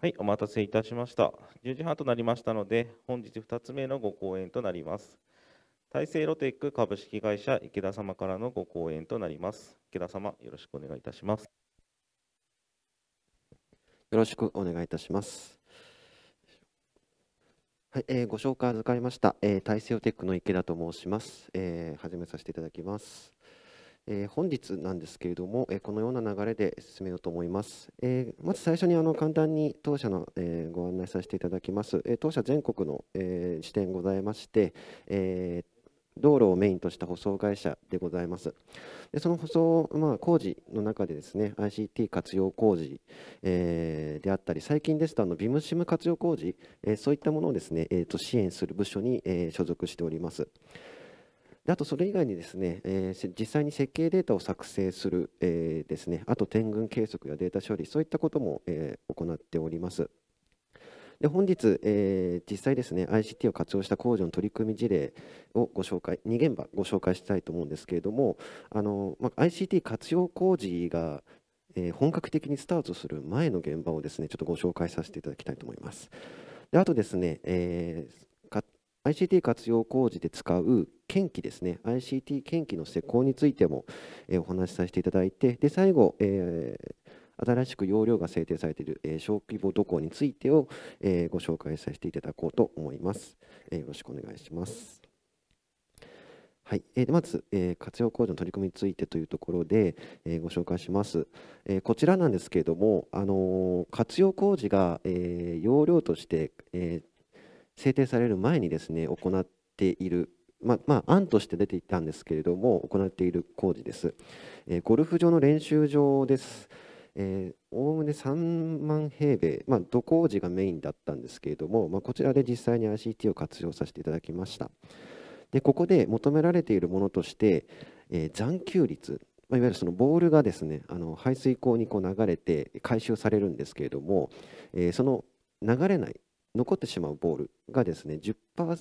はい、お待たせいたしました。10時半となりましたので、本日2つ目のご講演となります。大成ロテック株式会社池田様からのご講演となります。池田様、よろしくお願いいたします。よろしくお願いいたします。はいえー、ご紹介預かりました、えー、大成ロテックの池田と申します。えー、始めさせていただきます。えー、本日なんですけれども、えー、このような流れで進めようと思います。えー、まず最初にあの簡単に当社の、えご案内させていただきます。え当社全国の、え支店ございまして、え道路をメインとした舗装会社でございます。でその舗装、まあ、工事の中でですね、ICT 活用工事、えー、であったり、最近ですとあのビムシム活用工事、えー、そういったものをですね、えー、と支援する部署に、え所属しております。あとそれ以外にですね、えー、実際に設計データを作成する、えー、ですね、あと点群計測やデータ処理、そういったことも、えー、行っております。で本日、えー、実際ですね ICT を活用した工場の取り組み事例をご紹介2現場ご紹介したいと思うんですけれどもあの、まあ、ICT 活用工事が、えー、本格的にスタートする前の現場をですねちょっとご紹介させていただきたいと思います。であとですね、えー、ICT 活用工事で使う検機ですね、ICT 検機の施工についても、お話しさせていただいて、で最後、えー、新しく容量が制定されている、小規模渡航についてを、えご紹介させていただこうと思います。えよろしくお願いします。はいえー、まず、えー、活用工事の取り組みについてというところで、えー、ご紹介します、えこちらなんですけれども、あの活用工事が、え容量として、え制定される前にですね行っているままあ、案として出ていたんですけれども行っている工事です、えー、ゴルフ場の練習場ですおおむね3万平米、まあ、土工事がメインだったんですけれども、まあ、こちらで実際に ICT を活用させていただきましたでここで求められているものとして、えー、残球率、まあ、いわゆるそのボールがですねあの排水溝にこう流れて回収されるんですけれども、えー、その流れない残ってしまうボールがですね10あ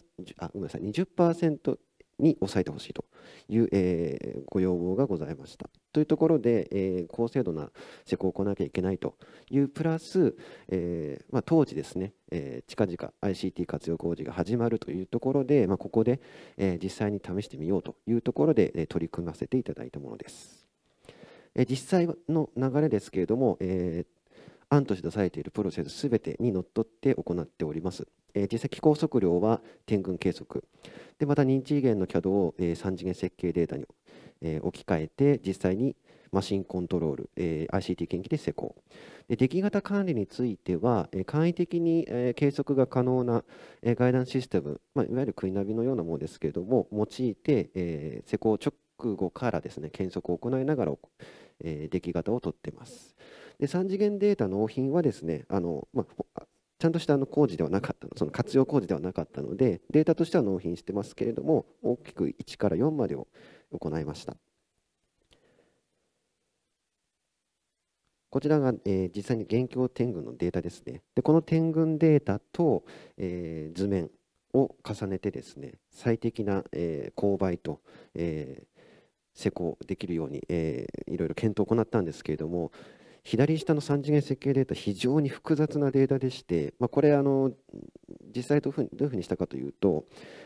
ごめんなさい20%に抑えてほしいという、えー、ご要望がございました。というところで、えー、高精度な施工を行わなきゃいけないというプラス、えー、まあ、当時ですね、え近々 ICT 活用工事が始まるというところで、まあ、ここで、え実際に試してみようというところで、え取り組ませていただいたものです。え実際の流れですけれども、えー案として出されているプロセス全てにのっとって行っております。えー、実績高速量は点群計測でまた認知次元の CAD を、えー、3次元設計データに、えー、置き換えて実際にマシンコントロール、えー、ICT 研究で施工で出来型管理については、えー、簡易的に、えー、計測が可能な、えー、ガイダンスシステム、まあ、いわゆるクイナビのようなものですけれども用いて、えー、施工直後からですね検測を行いながら、えー、出来型を取っています。で3次元データ納品はですねあの、まあ、ちゃんとしたあの工事ではなかったその活用工事ではなかったのでデータとしては納品してますけれども大きく1から4までを行いましたこちらが、えー、実際に現況点群のデータですねでこの点群データと、えー、図面を重ねてですね最適な、えー、勾配と、えー、施工できるように、えー、いろいろ検討を行ったんですけれども左下の3次元設計データ、非常に複雑なデータでして、まあ、これあの、実際どういうふうにしたかというと、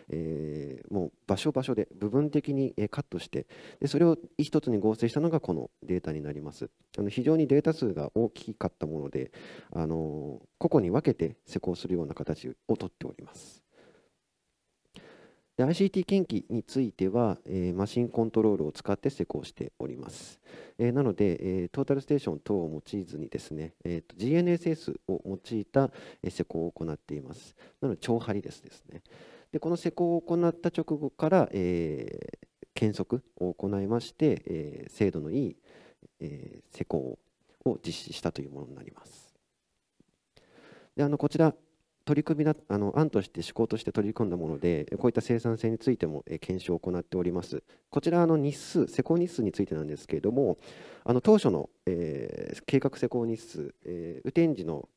えー、もう場所場所で部分的にカットしてでそれを一つに合成したのがこのデータになりますあの非常にデータ数が大きかったものであの個々に分けて施工するような形をとっておりますで ICT 研究については、えー、マシンコントロールを使って施工しております。えー、なので、えー、トータルステーション等を用いずにですね、えーと、GNSS を用いた、え施工を行っています。なので、長張りですですね。でこの施工を行った直後から、え検測を行いまして、え精度のいい、え施工を実施したというものになります。であのこちら取り組みだあの案として思考として取り組んだもので、こういった生産性についても検証を行っております。こちらの日数、施工日数についてなんですけれども、あの当初の、えー、計画施工日数、えー、雨天時の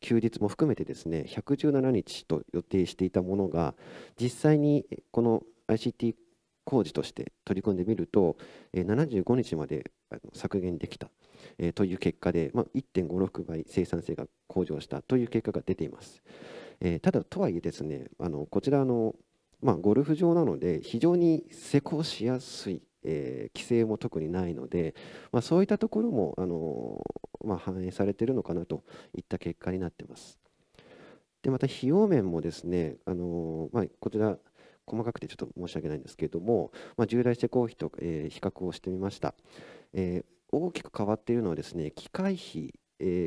休日も含めてですね、117日と予定していたものが、実際にこの ICT 工事として取り組んでみると、75日まで削減できた。えー、という結果で、まあ、1.56倍生産性が向上したという結果が出ています。えー、ただ、とはいえですねあのこちらの、まあ、ゴルフ場なので非常に施工しやすい。えー、規制も特にないので、まあ、そういったところも、あのまあ、反映されているのかなといった結果になっています。でまた費用面もですね、あのまあ、こちら細かくてちょっと申し訳ないんですけれども、まあ、従来施工費と、えー、比較をしてみました、えー大きく変わっているのはですね機械費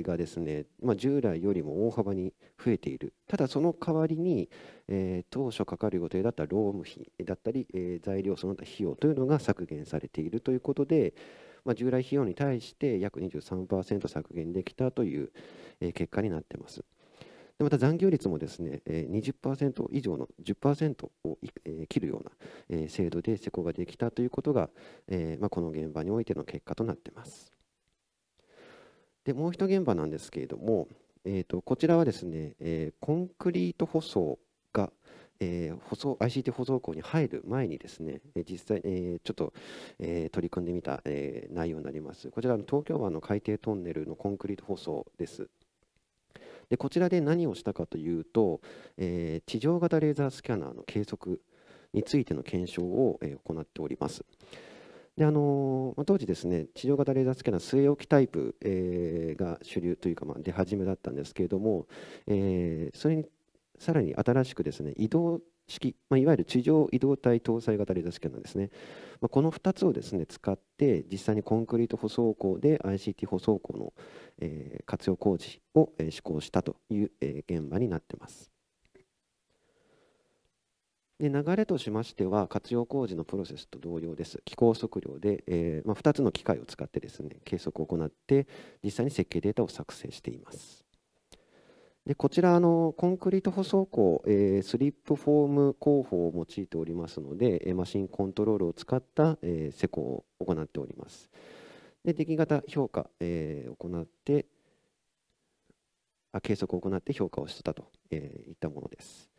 がですね、まあ、従来よりも大幅に増えている、ただその代わりに、えー、当初かかる予定だった労務費だったり、えー、材料その他費用というのが削減されているということで、まあ、従来費用に対して約23%削減できたという、えー、結果になっています。でまた残業率もですね、え20%以上の10%を、え切るような、え制度で施行ができたということが、えまこの現場においての結果となっています。でもう一現場なんですけれども、えー、とこちらはですね、えコンクリート舗装が、えー、舗装 ICT 舗装工に入る前にですね、実際、えー、ちょっと、えー、取り組んでみた、え内容になります。こちらの東京湾の海底トンネルのコンクリート舗装です。でこちらで何をしたかというと、えー、地上型レーザースキャナーの計測についての検証を、えー、行っております。であのま、当時、ですね地上型レーザースキャナー据え置きタイプ、えー、が主流というか、まあ、出始めだったんですけれども、えー、それにさらに新しくですね移動式、まあ、いわゆる地上移動体搭載型レーザースキャナーですね、まあ、この2つをですね使って実際にコンクリート舗装工で ICT 舗装工の、えー、活用工事を、えー、施行したという、えー、現場になってますで流れとしましては活用工事のプロセスと同様です気候測量で、えーまあ、2つの機械を使ってですね計測を行って実際に設計データを作成していますでこちらあのコンクリート舗装工、えー、スリップフォーム工法を用いておりますので、えマシンコントロールを使った、え施工を行っております。で出来型評価、えー、行ってあ計測を行って評価をしたと、えー、いったものです。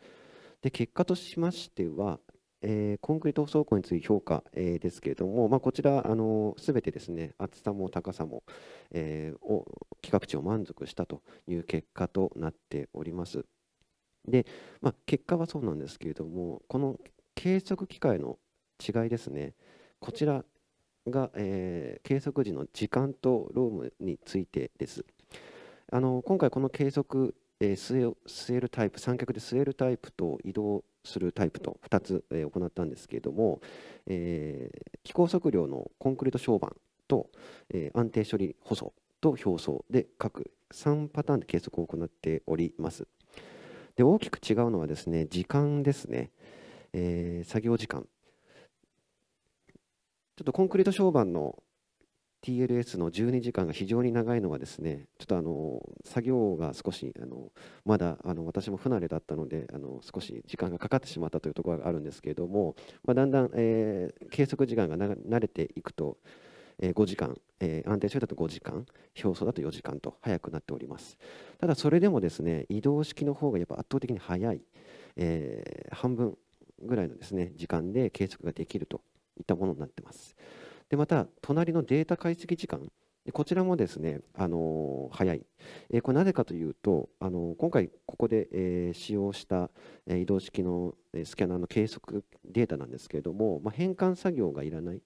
で結果としましては、えー、コンクリート倉庫について評価、えー、ですけれども、まあ、こちら、すべてですね厚さも高さも、えー、を規格値を満足したという結果となっております。で、まあ、結果はそうなんですけれども、この計測機械の違いですね、こちらが、えー、計測時の時間とロームについてです。あの今回、この計測えー、据えるタイプ三脚で据えるタイプと移動するタイプと2つ、えー、行ったんですけれども、えー、飛行測量のコンクリート床板と、えー、安定処理舗装と表層で各3パターンで計測を行っております。で大きく違うのはですね時間ですね、えー、作業時間ちょっとコンクリート床板の TLS の12時間が非常に長いのはですねちょっとあの作業が少しあのまだあの私も不慣れだったのであの少し時間がかかってしまったというところがあるんですけれども、まあ、だんだん、えー、計測時間が慣れていくと、えー、5時間、えー、安定症だと5時間表層だと4時間と早くなっておりますただそれでもですね移動式の方がやっぱ圧倒的に早い、えー、半分ぐらいのですね時間で計測ができるといったものになっています。でまた、隣のデータ解析時間、こちらもですね、あの早い。えこれなぜかというと、あの今回ここで、え使用した、え移動式の、えスキャナーの計測データなんですけれども、まあ、変換作業がいらない。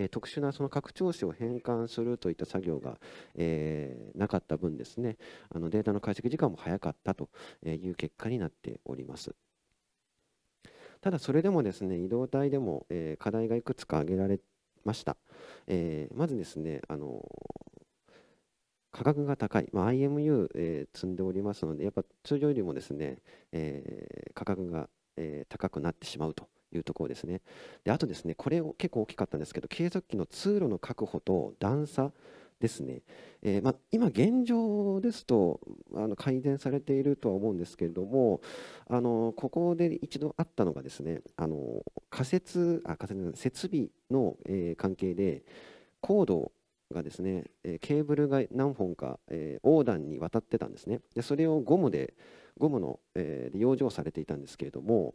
え特殊なその拡張子を変換するといった作業が、えー、なかった分ですねあのデータの解析時間も早かったという結果になっておりますただそれでもですね移動体でも、え課題がいくつか挙げられました。えー、まずですね、あの価格が高い、まあ、IMU、えー、積んでおりますので、やっぱ通常よりもですね、えー、価格が、えー、高くなってしまうというところですね。であとですね、これを結構大きかったんですけど、継続機の通路の確保と段差、ですね、えー、まあ、今現状ですとあの改善されているとは思うんですけれどもあのここで一度あったのがですねあの仮設あ仮設設備の、えー、関係でコードがですね、えケーブルが何本か、えー、横断に渡ってたんですねでそれをゴムでゴムの、えー、養生されていたんですけれども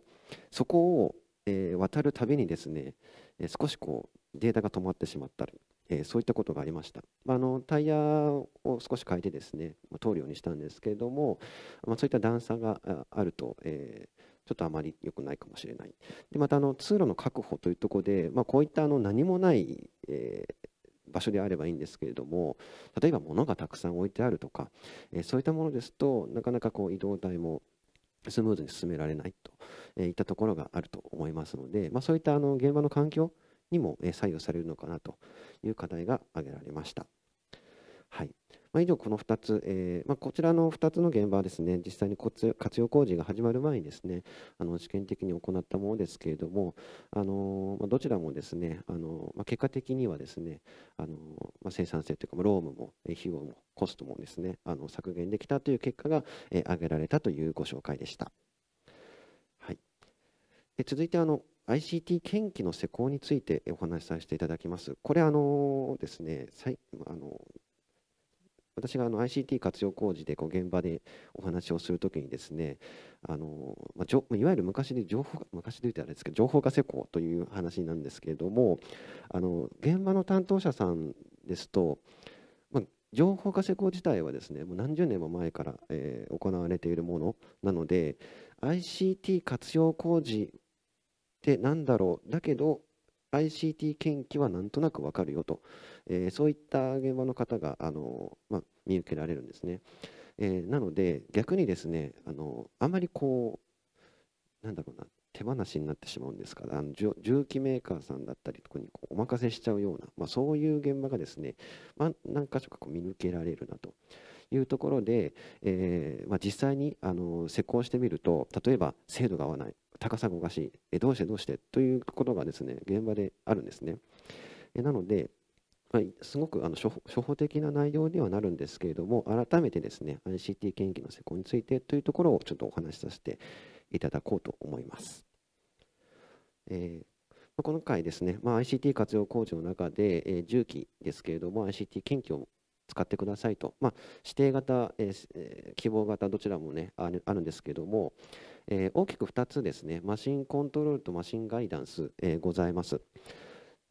そこを、えー、渡るたびにですね、え少しこうデータが止まってしまったりえそういったことがありました。あのタイヤを少し変えてですね通るようにしたんですけれども、まあ、そういった段差があると、えー、ちょっとあまり良くないかもしれない。でまたあの通路の確保というところで、まあ、こういったあの何もない、えー場所であればいいんですけれども例えば物がたくさん置いてあるとか、えー、そういったものですとなかなかこう移動体もスムーズに進められないといったところがあると思いますので、まあ、そういったあの現場の環境にも左右されるのかなという課題が挙げられました。はいまあ、以上、この2つ、えー、まあ、こちらの2つの現場はですね、実際に活用工事が始まる前にですね、あの試験的に行ったものですけれども、あのまあ、どちらもですね、あのま結果的にはですね、あのま生産性というか、ま労務も費用もコストもですね、あの削減できたという結果が、えー、挙げられたというご紹介でした。はい、で続いてあの ICT 研機の施工についてお話しさせていただきます。これあのですね、あの私があの ICT 活用工事でこう現場でお話をするときにですねあの、まあ、いわゆる昔で情報昔で言うとあれですけど情報化施工という話なんですけれどもあの現場の担当者さんですと、まあ、情報化施工自体はですねもう何十年も前から、えー、行われているものなので ICT 活用工事ってなんだろうだけど ICT 研究はなんとなくわかるよと、えー、そういった現場の方があの、まあ、見受けられるんですね。えー、なので逆にですねあのあまりこうなんだろうな手放しになってしまうんですからあの重機メーカーさんだったり特にこうお任せしちゃうような、まあ、そういう現場がですね、まあ、何か所かこう見抜けられるなというところで、えーまあ、実際にあの施工してみると例えば精度が合わない高さがおかしい、えどうしてどうしてということがですね現場であるんですね。えなので、はい、すごくあの初歩的な内容にはなるんですけれども、改めてですね ICT 研究の施工についてというところをちょっとお話しさせていただこうと思います。えー今回ですね、まあ、ICT 活用工事の中で、えー、重機ですけれども、ICT 検究を使ってくださいと、まあ、指定型、えー、希望型、どちらもねあるんですけども、えー、大きく2つですね、マシンコントロールとマシンガイダンス、えー、ございます。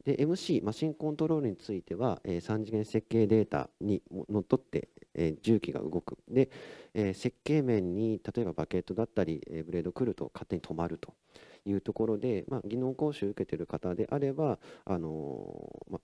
で、MC、マシンコントロールについては、えー、3次元設計データにのっとって、え重機が動く。で、え設計面に例えばバケットだったり、えブレード来ると勝手に止まるというところで、まあ、技能講習を受けてる方であれば、あのまあ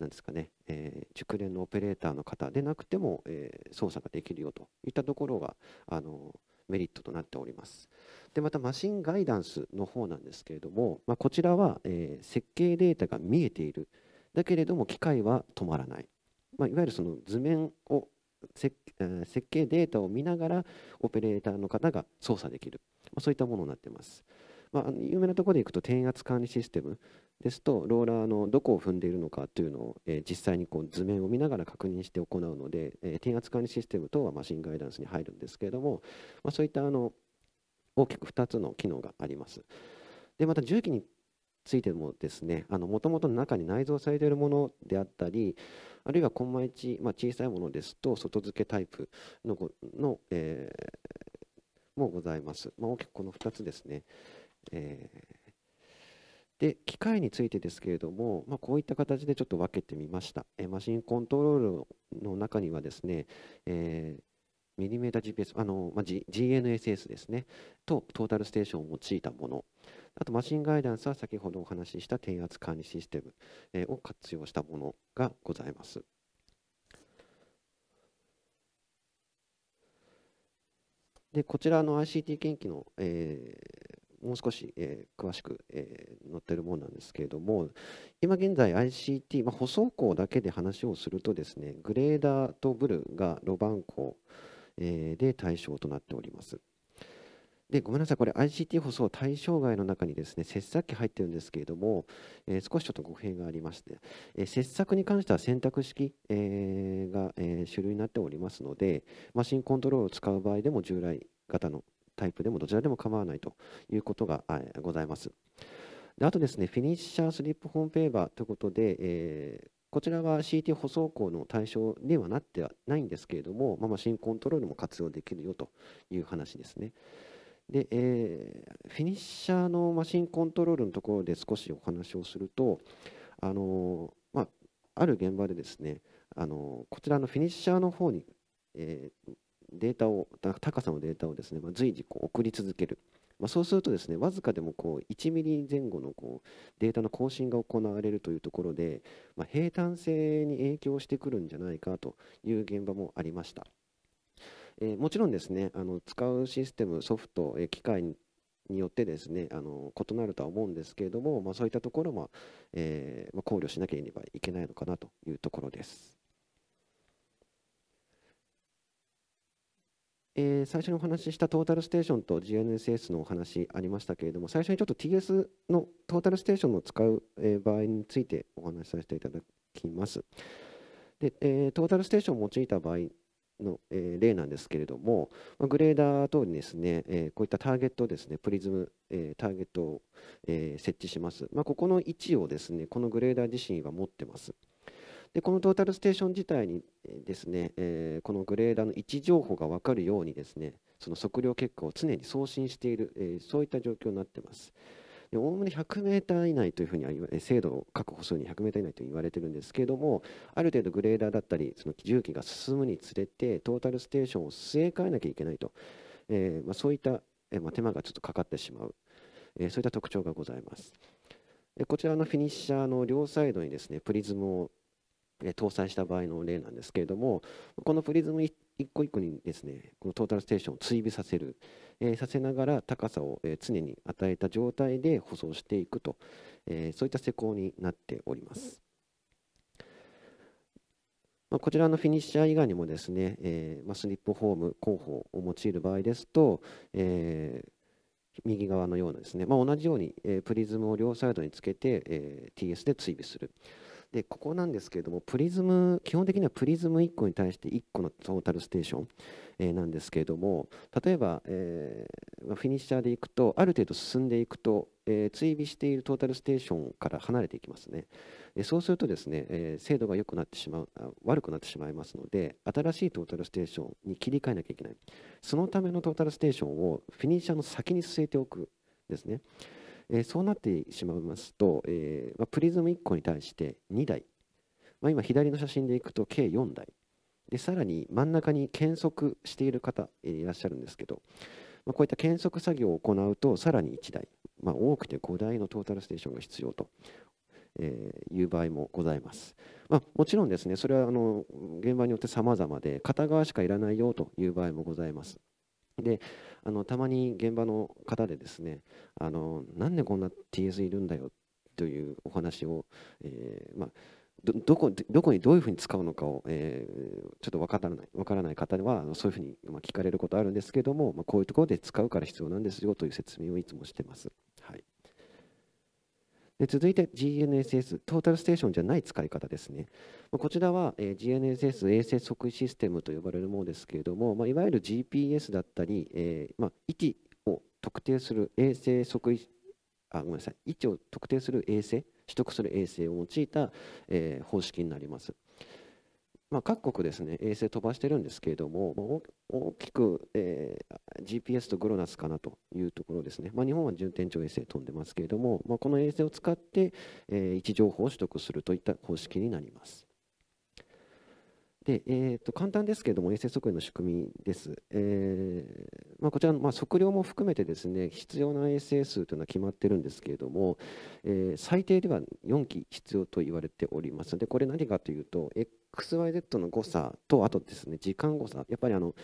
なんですかね、えー、熟練のオペレーターの方でなくても、えー、操作ができるよといったところが、あのーメリットとなっております。でまたマシンガイダンスの方なんですけれども、まあ、こちらは、えー、設計データが見えているだけれども機械は止まらない、まあ、いわゆるその図面を設計データを見ながらオペレーターの方が操作できる、まあ、そういったものになっています、まあ、有名なところでいくと転圧管理システムですとローラーのどこを踏んでいるのかというのを、えー、実際にこう図面を見ながら確認して行うので、えー、転圧管理システム等はマシンガイダンスに入るんですけれども、まあ、そういったあの大きく2つの機能があります。でまた重機についてもですねもともと中に内蔵されているものであったりあるいはコンマ1、まあ、小さいものですと外付けタイプのの、えー、もございます、まあ、大きくこの2つですね、えーで機械についてですけれども、まあ、こういった形でちょっと分けてみました。えマシンコントロールの中にはですね、えーミニメータ GPS、あのまあ、G、n s s ですね、とトータルステーションを用いたもの、あとマシンガイダンスは先ほどお話しした転圧管理システム、えを活用したものがございます。でこちらの ICT 研究の、えーもう少し、えー、詳しく、えー、載ってるものなんですけれども、今現在 ICT、まあ、舗装工だけで話をするとですね、グレーダーとブルが路盤工、えー、で対象となっております。でごめんなさい、これ ICT 舗装対象外の中にですね、切削機入ってるんですけれども、えー、少しちょっと語弊がありまして、えー、切削に関しては選択式、えー、が、え主流になっておりますので、マシンコントロールを使う場合でも従来型のタイプでもどちらでも構わないということがございます。であとですね、フィニッシャースリップホームペーバーということで、えー、こちらは CT 舗装工の対象にはなってはないんですけれども、まあ、マシンコントロールも活用できるよという話ですね。で、えー、フィニッシャーのマシンコントロールのところで少しお話をすると、あのー、まあ、ある現場でですね、あのー、こちらのフィニッシャーの方に、えー、データを高さのデータをですね、まあ、随時こう送り続ける、まあ、そうするとですねわずかでもこう1ミリ前後のこうデータの更新が行われるというところで、まあ、平坦性に影響してくるんじゃないかという現場もありました、えー、もちろんですねあの使うシステムソフト、えー、機械によってですねあの異なるとは思うんですけれども、まそういったところも、えー、考慮しなければいけないのかなというところです。えー、最初にお話ししたトータルステーションと GNSS のお話ありましたけれども最初にちょっと TS のトータルステーションを使う、え場合についてお話しさせていただきます。でえー、トータルステーションを用いた場合の、え例なんですけれども、まグレーダー等にですね、えこういったターゲットですね、プリズム、えターゲットを、え設置します。まここの位置をですね、このグレーダー自身は持ってます。でこのトータルステーション自体にですね、えー、このグレーダーの位置情報が分かるようにですね、その測量結果を常に送信している、えー、そういった状況になってます。おおむね 100m 以内というふうに精度を確保するに 100m 以内と言われてるんですけれどもある程度グレーダーだったりその重機が進むにつれてトータルステーションを据え替えなきゃいけないと、えー、まあ、そういった、えまあ、手間がちょっとかかってしまう、えー、そういった特徴がございます。こちらのフィニッシャーの両サイドにですねプリズムを搭載した場合の例なんですけれどもこのプリズム一個一個にですねこのトータルステーションを追尾させる、えさせながら高さを、え常に与えた状態で舗装していくと、えそういった施工になっております。まこちらのフィニッシャー以外にもですね、えまスリップホーム、工法を用いる場合ですと、え右側のようなですね、ま同じように、えプリズムを両サイドにつけて、え TS で追尾する。でここなんですけれどもプリズム基本的にはプリズム1個に対して1個のトータルステーション、えー、なんですけれども例えば、えー、フィニッシャーでいくとある程度進んでいくと、えー、追尾しているトータルステーションから離れていきますねでそうするとですね、え精度が良くなってしまう悪くなってしまいますので新しいトータルステーションに切り替えなきゃいけないそのためのトータルステーションをフィニッシャーの先に据えておくですねえそうなってしまいますと、えまプリズム1個に対して2台、まあ、今左の写真でいくと計4台でさらに真ん中に検測している方、えいらっしゃるんですけど、まこういった検測作業を行うとさらに1台、まあ、多くて5台のトータルステーションが必要とえー、いう場合もございます。まあ、もちろんですね、それはあの現場によって様々で、片側しかいらないよという場合もございます。であのたまに現場の方でですねあのなんでこんな TS いるんだよというお話を、えー、まあどどこどこにどういうふうに使うのかを、えー、ちょっと分からない分からない方はそういうふうに聞かれることあるんですけども、まあ、こういうところで使うから必要なんですよという説明をいつもしてます。で続いて GNSS、トータルステーションじゃない使い方ですね。こちらは GNSS 衛星測位システムと呼ばれるものですけれども、まいわゆる GPS だったり、えま位置を特定する衛星測位あごめんなさい位置を特定する衛星取得する衛星を用いた、え方式になります。まあ、各国ですね、衛星飛ばしてるんですけれども、大きく、えー、GPS とグロナスかなというところですね、まあ、日本は順天長衛星飛んでますけれども、まあ、この衛星を使って、えー、位置情報を取得するといった方式になります。でえー、と簡単ですけれども、衛星測量の仕組みです。えーまあ、こちらの、ま測量も含めてですね必要な衛星数というのは決まってるんですけれども、えー、最低では4機必要と言われておりますので、これ何かというと、XYZ の誤差と、あとですね、時間誤差、やっぱりあの、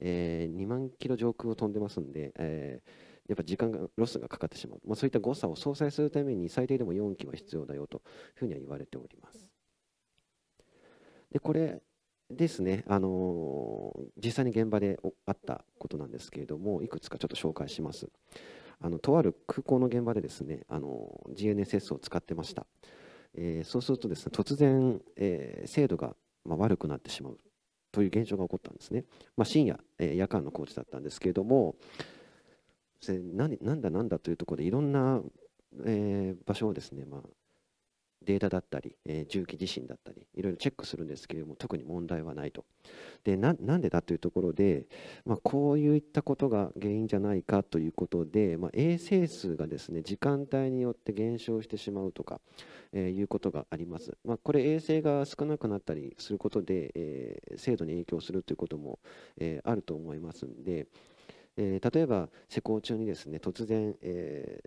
えー、2万キロ上空を飛んでますんで、えー、やっぱ時間が、ロスがかかってしまう、まあ、そういった誤差を相殺するために最低でも4機は必要だよというふうには言われております。で、これですね、あのー、実際に現場であったことなんですけれども、いくつかちょっと紹介します。あのとある空港の現場でですね、あの GNSS を使ってました。えー、そうするとですね突然、えー、精度が、まあ、悪くなってしまうという現象が起こったんですね、まあ、深夜、えー、夜間の工事だったんですけれども何なんだなんだというところでいろんな、え場所をですね、まあ、データだったり、えー、重機自身だったりいろいろチェックするんですけれども特に問題はないとでなんでだというところで、まあ、こういったことが原因じゃないかということで、まあ、衛星数がですね時間帯によって減少してしまうとか、えー、いうことがあります、まあ、これ衛星が少なくなったりすることで、えー、精度に影響するということも、えあると思いますんで、え例えば施工中にですね突然、え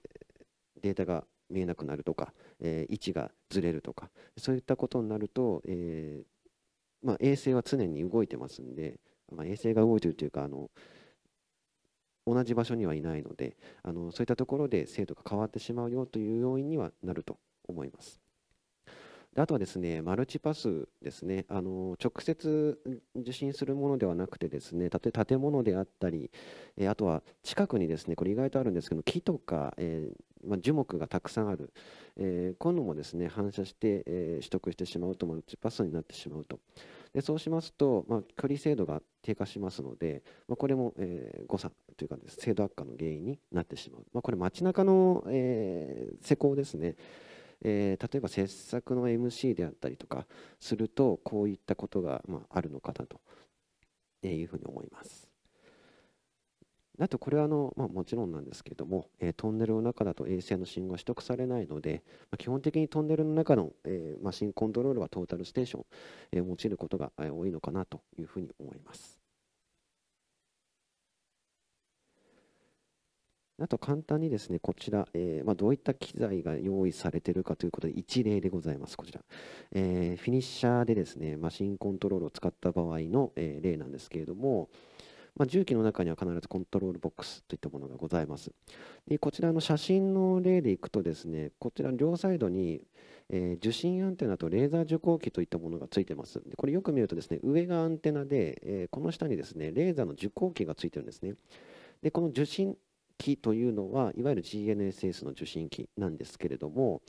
データが見えなくなるとか、えー、位置がずれるとかそういったことになると、えー、まあ、衛星は常に動いてますんで、まあ、衛星が動いてるというかあの同じ場所にはいないのであのそういったところで精度が変わってしまうよという要因にはなると思います。であとはですねマルチパスですねあの直接受信するものではなくてですね建物であったり、えあとは近くにですねこれ意外とあるんですけど木とか、えーまあ、樹木がたくさんある、えー、今度もですね反射して、えー、取得してしまうとマルチパスになってしまうとでそうしますと、まあ、距離精度が低下しますので、まあ、これも、えー、誤差というか、ね、精度悪化の原因になってしまう、まあ、これ街中の、え施工ですねえー、例えば切削の MC であったりとかするとこういったことが、まあ、あるのかなというふうに思います。あとこれはあの、まあ、もちろんなんですけれども、えー、トンネルの中だと衛星の信号は取得されないので、まあ、基本的にトンネルの中の、えー、マシンコントロールはトータルステーション、えー、用いることが多いのかなというふうに思います。あと簡単にですね、こちら、えー、まあ、どういった機材が用意されているかということで、一例でございます、こちら。えー、フィニッシャーでですね、マシンコントロールを使った場合の、えー、例なんですけれども、まあ、重機の中には必ずコントロールボックスといったものがございます。でこちらの写真の例でいくとですね、こちら両サイドに、えー、受信アンテナとレーザー受光器といったものがついてます。でこれよく見るとですね、上がアンテナで、えー、この下にですね、レーザーの受光器がついてるんですね。でこの受信機というのは、いわゆる GNSS の受信機なんですけれども、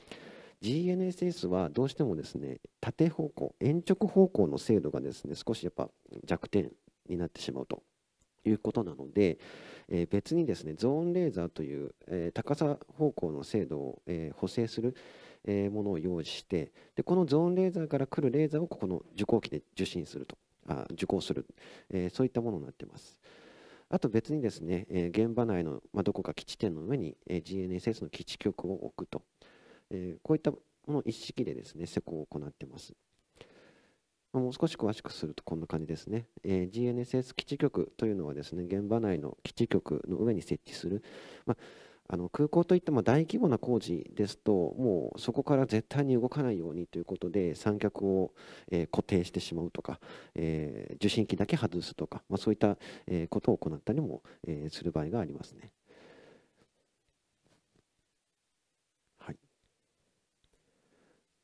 GNSS はどうしてもですね縦方向、延直方向の精度がですね少しやっぱ弱点になってしまうということなので、えー、別にですねゾーンレーザーという、えー、高さ方向の精度を、えー、補正する、えものを用意してでこのゾーンレーザーから来るレーザーをここの受光器で受信するとあ受光する、えそういったものになってます。あと別にですね、え現場内の、まあ、どこか基地点の上に、え GNSS の基地局を置くと、えこういったものを一式でですね施工を行ってます。もう少し詳しくするとこんな感じですね。えー、GNSS 基地局というのはですね、現場内の基地局の上に設置する、まあ、あの空港といっても大規模な工事ですと、もうそこから絶対に動かないようにということで、三脚を、えー、固定してしまうとか、えー、受信機だけ外すとか、まあ、そういった、えことを行ったりも、えする場合がありますね。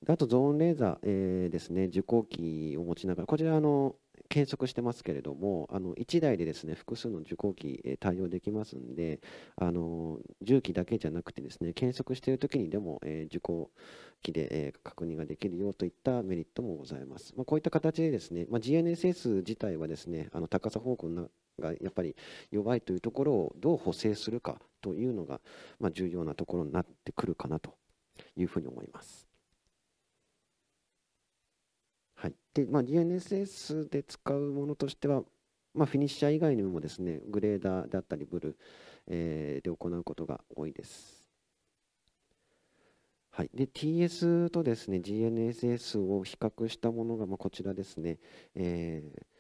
あとゾーンレーザー、えー、ですね、受光器を持ちながら、こちらあの計測してますけれども、あの1台でですね複数の受光器、え対応できますんで、あの重機だけじゃなくて、ですね検測しているときにでも、え受光機で、え確認ができるよといったメリットもございます。まあ、こういった形で、ですね、まあ、GNSS 自体はですねあの高さ方向がやっぱり弱いというところをどう補正するかというのが、まあ、重要なところになってくるかなというふうに思います。で、まあ、DNSS で使うものとしては、まあ、フィニッシャー以外にもですね、グレーダーであったり、ブル、えー、で行うことが多いです。はい、で TS とですね GNSS を比較したものがまこちらですね、えー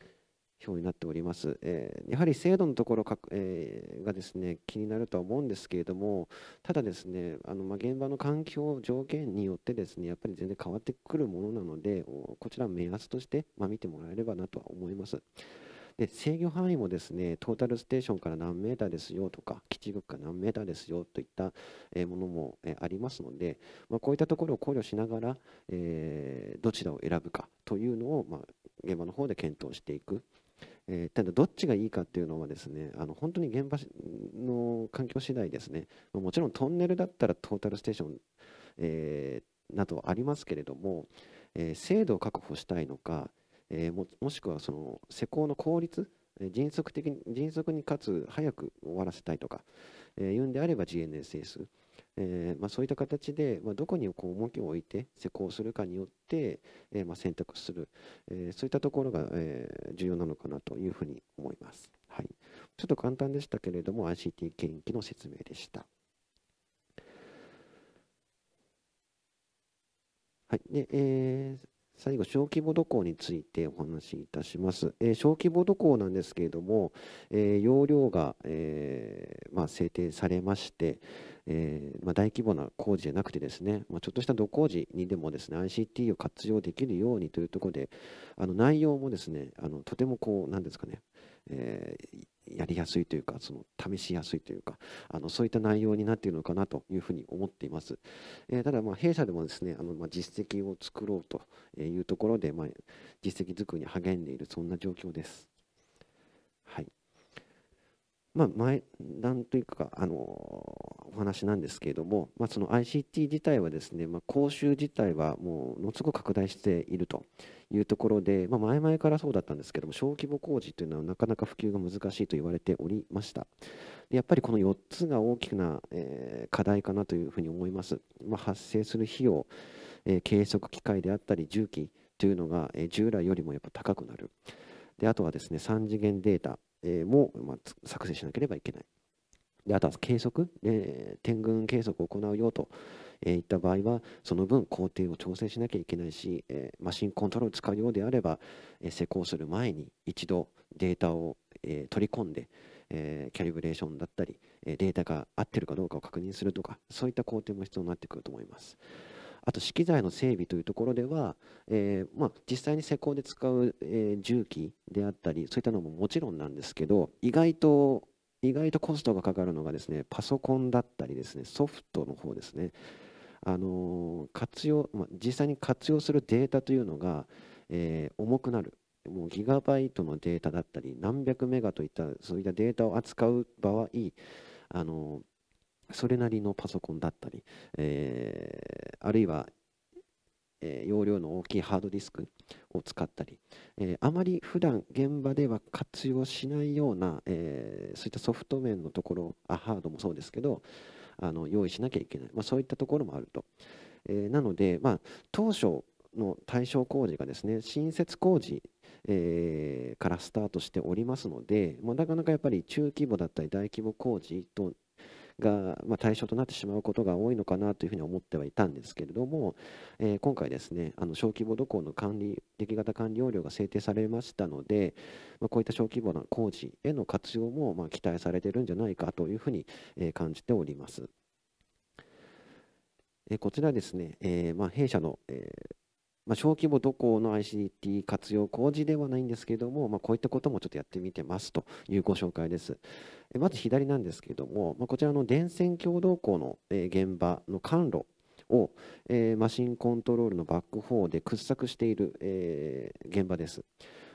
表になっております。えー、やはり制度のところか、えー、がですね気になるとは思うんですけれども、ただですね、あのまあ、現場の環境条件によってですねやっぱり全然変わってくるものなので、こちら目安として、まあ、見てもらえればなとは思います。で制御範囲もですねトータルステーションから何メーターですよとか基地局から何メーターですよといったものもありますので、まあ、こういったところを考慮しながら、えー、どちらを選ぶかというのを、まあ、現場の方で検討していくえー、ただどっちがいいかっていうのはですねあの本当に現場の環境次第ですねもちろんトンネルだったらトータルステーション、えー、などありますけれども、えー、精度を確保したいのか、えももしくはその施工の効率迅速的に迅速にかつ早く終わらせたいとか、えー、いうんであれば GNSS、えー、まあ、そういった形で、まあ、どこにこう重きを置いて施工するかによって、えー、まあ、選択する、えそういったところが、え重要なのかなというふうに思います、はい、ちょっと簡単でしたけれども ICT 研究の説明でした。はいでえー、最後、小規模土工についてお話しいたします。えー、小規模土工なんですけれども、えー、容量が、えーまあ、制定されまして、えー、まあ、大規模な工事じゃなくてですね、まあ、ちょっとした土工事にでもですね ICT を活用できるようにというところであの内容もですねあのとてもこう何ですかね、えー、やりやすいというかその試しやすいというかあのそういった内容になっているのかなというふうに思っています、えー、ただま弊社でもですねあの、ま実績を作ろうというところで、まあ、実績作りに励んでいるそんな状況ですはいまあ、前段というか、あのお話なんですけれども、まあ、その ICT 自体はですね、まあ、講習自体はもうのすごく拡大しているというところで、まあ、前々からそうだったんですけども小規模工事というのはなかなか普及が難しいと言われておりましたでやっぱりこの4つが大きな、え課題かなというふうに思います、ま発生する費用、え計測機械であったり重機というのが、え従来よりもやっぱ高くなるであとはですね3次元データえも、まあ、作成しなければいけない。であとは計測、え点群計測を行うよと、えー、いった場合は、その分工程を調整しなきゃいけないし、えー、マシンコントロールを使うようであれば、え施工する前に一度データを、え取り込んで、えキャリブレーションだったり、えデータが合ってるかどうかを確認するとか、そういった工程も必要になってくると思います。あと資機材の整備というところでは、えー、まあ、実際に施工で使う、えー、重機であったりそういったのももちろんなんですけど意外と意外とコストがかかるのがですねパソコンだったりですねソフトの方ですね、あのー、活用、まあ、実際に活用するデータというのが、え重くなるもうギガバイトのデータだったり何百メガといったそういったデータを扱う場合あのそれなりのパソコンだったり、えー、あるいは、えー、容量の大きいハードディスクを使ったり、えー、あまり普段現場では活用しないような、えそういったソフト面のところあハードもそうですけどあの用意しなきゃいけない、まあ、そういったところもあると、えなので、まあ、当初の対象工事がですね新設工事えー、からスタートしておりますので、まあ、なかなかやっぱり中規模だったり大規模工事とが、ま対象となってしまうことが多いのかなというふうに思ってはいたんですけれども、え今回ですねあの小規模土工の管理出来型管理要領が制定されましたので、まこういった小規模な工事への活用もま期待されているんじゃないかというふうに、え感じております。えこちらですね、えま弊社の、えまあ、小規模どこの ICT 活用工事ではないんですけれども、まあ、こういったこともちょっとやってみてますというご紹介です。えまず左なんですけれども、まあ、こちらの電線共同校の、え現場の管路を、えマシンコントロールのバックホーで掘削している、え現場です。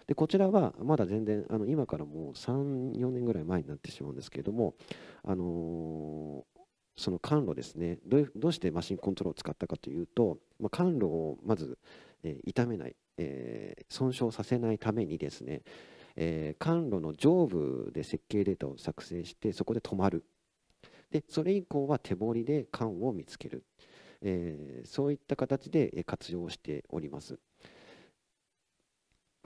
でこちらはまだ全然あの今からもう34年ぐらい前になってしまうんですけれども、あのー、その管路ですねどうしてマシンコントロールを使ったかというとまあ、管路をまず、えー、傷めない、えー、損傷させないためにですね、えー、甘の上部で設計データを作成してそこで止まるでそれ以降は手彫りで管を見つける、えー、そういった形で活用しております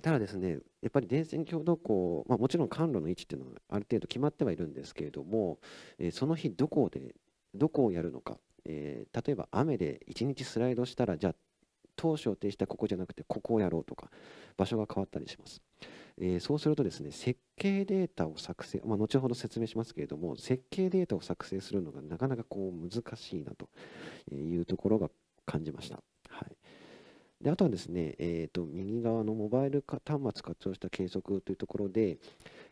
ただですねやっぱり電線共同校、まあ、もちろん管路の位置っていうのはある程度決まってはいるんですけれども、えー、その日どこでどこをやるのかえー、例えば雨で1日スライドしたらじゃあ当初予定したここじゃなくてここをやろうとか場所が変わったりします、えー、そうするとですね設計データを作成、まあ、後ほど説明しますけれども設計データを作成するのがなかなかこう難しいなというところが感じましたであとはですね、えーと、右側のモバイル端末活用した計測というところで、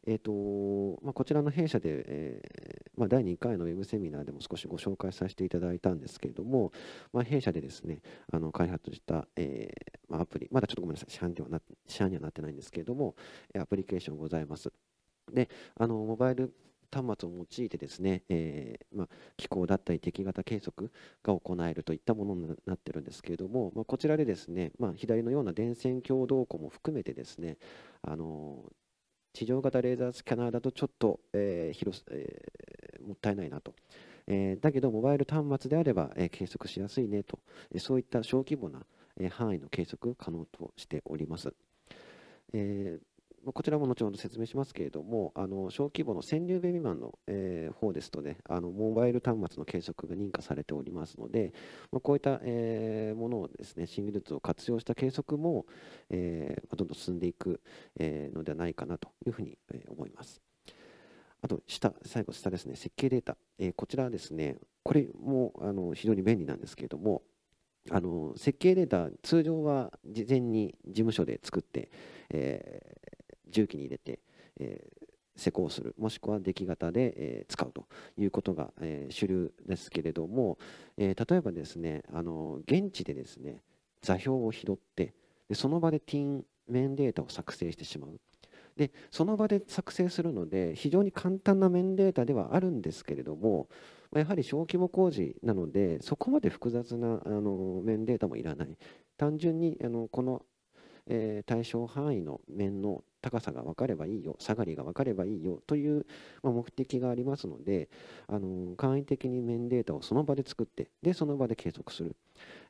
えーとまあ、こちらの弊社で、えー、まあ、第2回のウェブセミナーでも少しご紹介させていただいたんですけれども、まあ、弊社でですねあの開発した、えー、まアプリ、まだちょっとごめんなさい市販ではな、市販にはなってないんですけれども、アプリケーションございます。であのモバイル端末を用いてですね、えー、まあ、気候だったり敵型計測が行えるといったものになってるんですけれども、まあ、こちらでですね、まあ、左のような電線共同庫も含めてですね、あの地上型レーザースキャナーだとちょっと、えー、広えー、もったいないなと。えだけど、モバイル端末であれば、え計測しやすいねと、えそういった小規模な、え範囲の計測可能としております。えーこちらも後ほど説明しますけれども、あの小規模の川柳ベビマン未満の、えー、方ですとね、あのモバイル端末の計測が認可されておりますので、まあ、こういった、えー、ものをですね、新技術を活用した計測も、えー、どんどん進んでいく、えー、のではないかなというふうに思います。あと下、最後下ですね、設計データ、えー、こちらはですね、これもあの非常に便利なんですけれども、あの設計データ、通常は事前に事務所で作って、え重機に入れて、えー、施工するもしくは出来型で、えー、使うということが、えー、主流ですけれども、え例えばですねあの現地でですね座標を拾ってでその場でティン面データを作成してしまうでその場で作成するので非常に簡単な面データではあるんですけれどもやはり小規模工事なのでそこまで複雑なあの面データもいらない単純にあのこの、えー、対象範囲の面の高さが分かればいいよ下がりが分かればいいよという、ま目的がありますのであの簡易的に面データをその場で作ってでその場で計測する、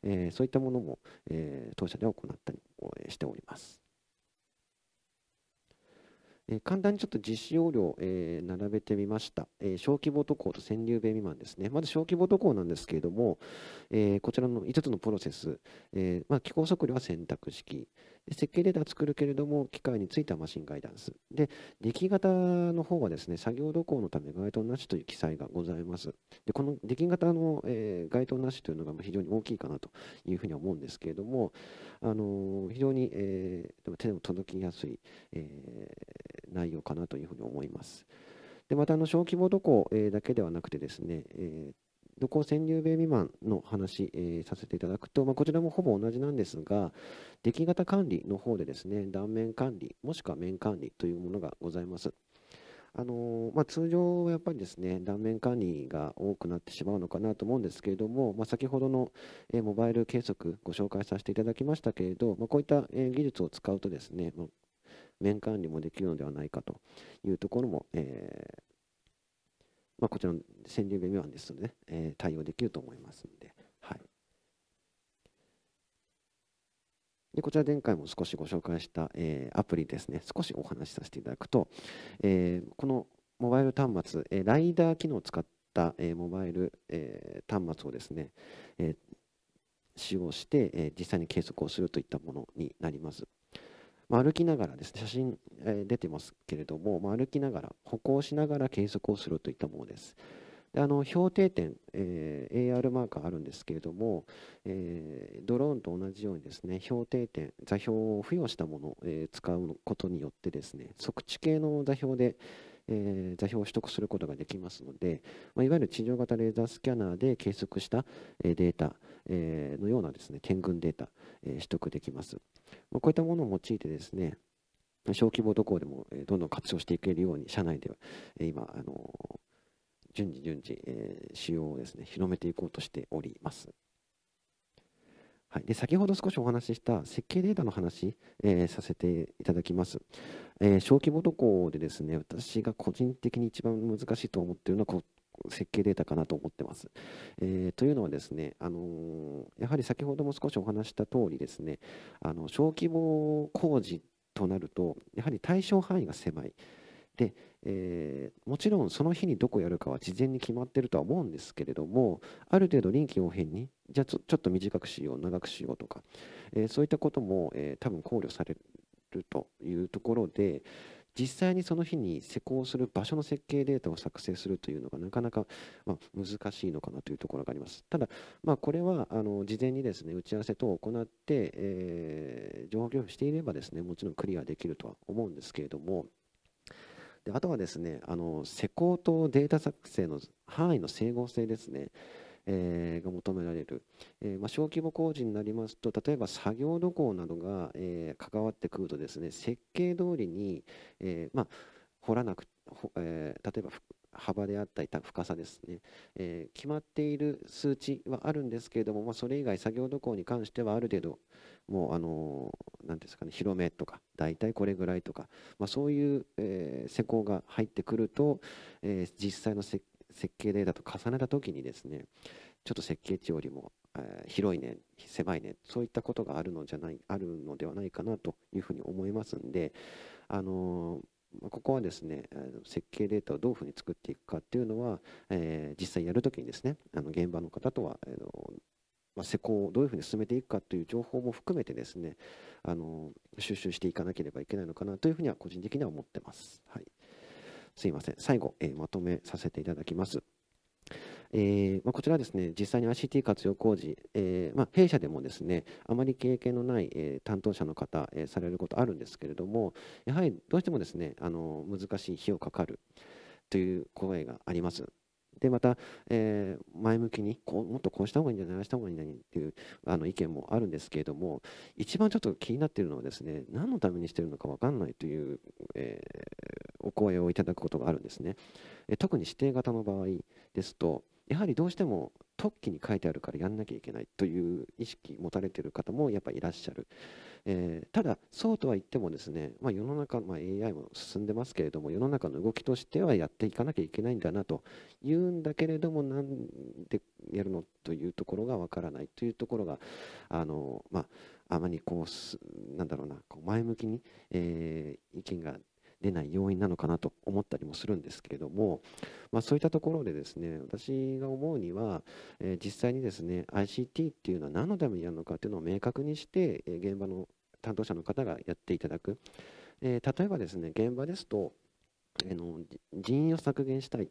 えー、そういったものも、えー、当社では行ったりしております。え簡単にちょっと実施要領、えー、並べてみました、えー、小規模渡航と川柳米未満ですね。まず小規模渡航なんですけれども、えー、こちらの5つのプロセス、えまあ、気候測量は選択式、設計データ作るけれども、機械についたマシンガイダンス。で、出来型の方はですね、作業動向のため該当なしという記載がございます。で、この出来型の、えー、該当なしというのが非常に大きいかなというふうに思うんですけれども、あのー、非常に、えー、手も届きやすい、えー、内容かなというふうに思います。でまたあの小規模渡航、えー、だけではなくてですね、えー、の高潜入米未満の話、えー、させていただくと、まあ、こちらもほぼ同じなんですが、出来型管理の方でですね、断面管理、もしくは面管理というものがございます。あのまあ、通常はやっぱりですね断面管理が多くなってしまうのかなと思うんですけれども、まあ、先ほどの、えモバイル計測ご紹介させていただきましたけれど、まあ、こういった、え技術を使うとですね、ま面管理もできるのではないかというところも、えー、まあ、こちらの川柳弁明暗ですので、ね、えー、対応できると思いますので,、はい、でこちら前回も少しご紹介した、えー、アプリですね少しお話しさせていただくと、えー、このモバイル端末、えー、ライダー機能を使った、えー、モバイル、えー、端末をですね、えー、使用して、えー、実際に計測をするといったものになります。まあ、歩きながらですね、写真、え出てますけれども、まあ、歩きながら、歩行しながら計測をするといったものです。であの標定点、えー、AR マーカーあるんですけれども、えー、ドローンと同じようにですね標定点座標を付与したものを、えー、使うことによってですね測地系の座標で、えー、座標を取得することができますので、まあ、いわゆる地上型レーザースキャナーで計測した、えデータ、えのようなですね点群データ、え取得できます。まこういったものを用いてですね小規模渡航でもどんどん活用していけるように社内では今あの順次順次、えー、使用をですね広めていこうとしております。はい、で先ほど少しお話しした設計データの話、えー、させていただきます、えー、小規模渡航でですね私が個人的に一番難しいと思っているのは設計データかなと思ってます。えー、というのはですね、あのー、やはり先ほども少しお話した通りですねあの小規模工事となるとやはり対象範囲が狭い。で、えー、もちろんその日にどこやるかは事前に決まってるとは思うんですけれどもある程度臨機応変にじゃあちょっと短くしよう長くしようとか、えー、そういったことも、えー、多分考慮されるというところで実際にその日に施工する場所の設計データを作成するというのがなかなか、ま難しいのかなというところがあります。ただ、まあ、これはあの事前にですね打ち合わせ等を行って、えー、情報共有していればですねもちろんクリアできるとは思うんですけれども。であとはですねあの施工とデータ作成の範囲の整合性ですね、えー、が求められる、えー、まあ、小規模工事になりますと例えば作業土工などが、えー、関わってくるとですね設計通りに、えまあ、掘らなく、え例えば幅であったり深さですね、え決まっている数値はあるんですけれども、まあ、それ以外作業土工に関してはある程度、もうあの何ですかね広めとか大体これぐらいとか、まあ、そういう、えー、施工が入ってくると、えー、実際の設計データと重ねた時にですねちょっと設計値よりも、えー、広いね狭いねそういったことがあるのじゃないあるのではないかなというふうに思いますんであのここはですね設計データをどういうふうに作っていくかっていうのは、えー、実際やるときにですねあの現場の方とは、えー、まあ、施工をどういうふうに進めていくかという情報も含めてですねあの収集していかなければいけないのかなというふうには個人的には思ってます。はい、すいません最後、えー、まとめさせていただきます。えー、まあ、こちらですね、実際に ICT 活用工事、えー、まあ、弊社でもですね、あまり経験のない、えー、担当者の方、えされることあるんですけれども、やはりどうしてもですね、あの難しい費用かかるという声があります。でまた、えー、前向きにこうもっとこうした方がいいんじゃないした方がいいんじゃないっていうあの意見もあるんですけれども一番ちょっと気になっているのはですね何のためにしているのか分かんないという、えー、お声をいただくことがあるんですね、え特に指定型の場合ですとやはりどうしても特記に書いてあるからやんなきゃいけないという意識持たれている方もやっぱりいらっしゃる、えー、ただそうとは言ってもですね、まあ、世の中、まあ、AI も進んでますけれども世の中の動きとしてはやっていかなきゃいけないんだなと言うんだけれどもなんでやるのというところがわからないというところがあの、まあ、あまりこうなんだろうなこう前向きに、えー、意見が出ない要因なのかなと思ったりもするんですけれども、まあ、そういったところでですね私が思うには、えー、実際にですね ICT っていうのは何のためにやるのかっていうのを明確にして、え現場の担当者の方がやっていただく、えー、例えばですね現場ですと、えの人員を削減したい、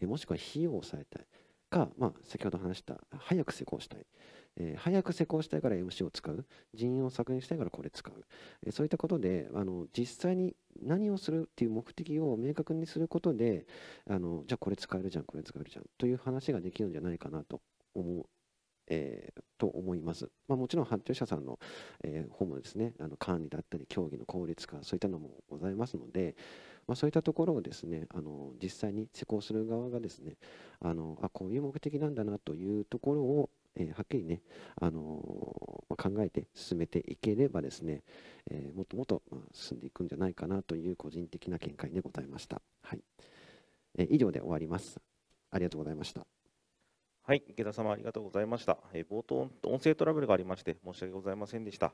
えもしくは費用を抑えたいか、まあ、先ほど話した早く施工したいえー、早く施工したいから MC を使う、人員を削減したいからこれ使う、えー、そういったことであの実際に何をするっていう目的を明確にすることであのじゃあこれ使えるじゃんこれ使えるじゃんという話ができるんじゃないかなと思うえー、と思います。まあ、もちろん発注者さんの、えー、方もですね、あの管理だったり、競技の効率化、そういったのもございますので、まあ、そういったところをですね、あの実際に施工する側がですね、あのあこういう目的なんだなというところを、えー、はっきりね、あのま考えて進めていければですね、えもっともっと、進んでいくんじゃないかなという個人的な見解でございました。はい、え以上で終わります。ありがとうございました。はい、池田様ありがとうございました。え冒頭音声トラブルがありまして申し訳ございませんでした。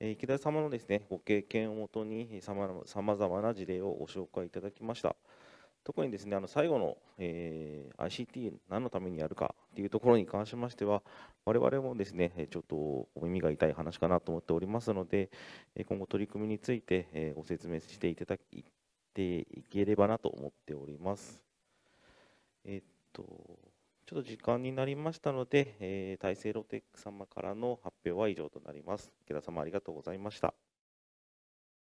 え池田様のですねご経験をもとにさまざまな事例をご紹介いただきました。特にですねあの最後の、えー、ICT 何のためにやるかというところに関しましては我々もですねちょっとお耳が痛い話かなと思っておりますので今後取り組みについて、えご説明していただいていければなと思っております。えっとちょっと時間になりましたので、えー、大成ロテック様からの発表は以上となります。池田様ありがとうございました。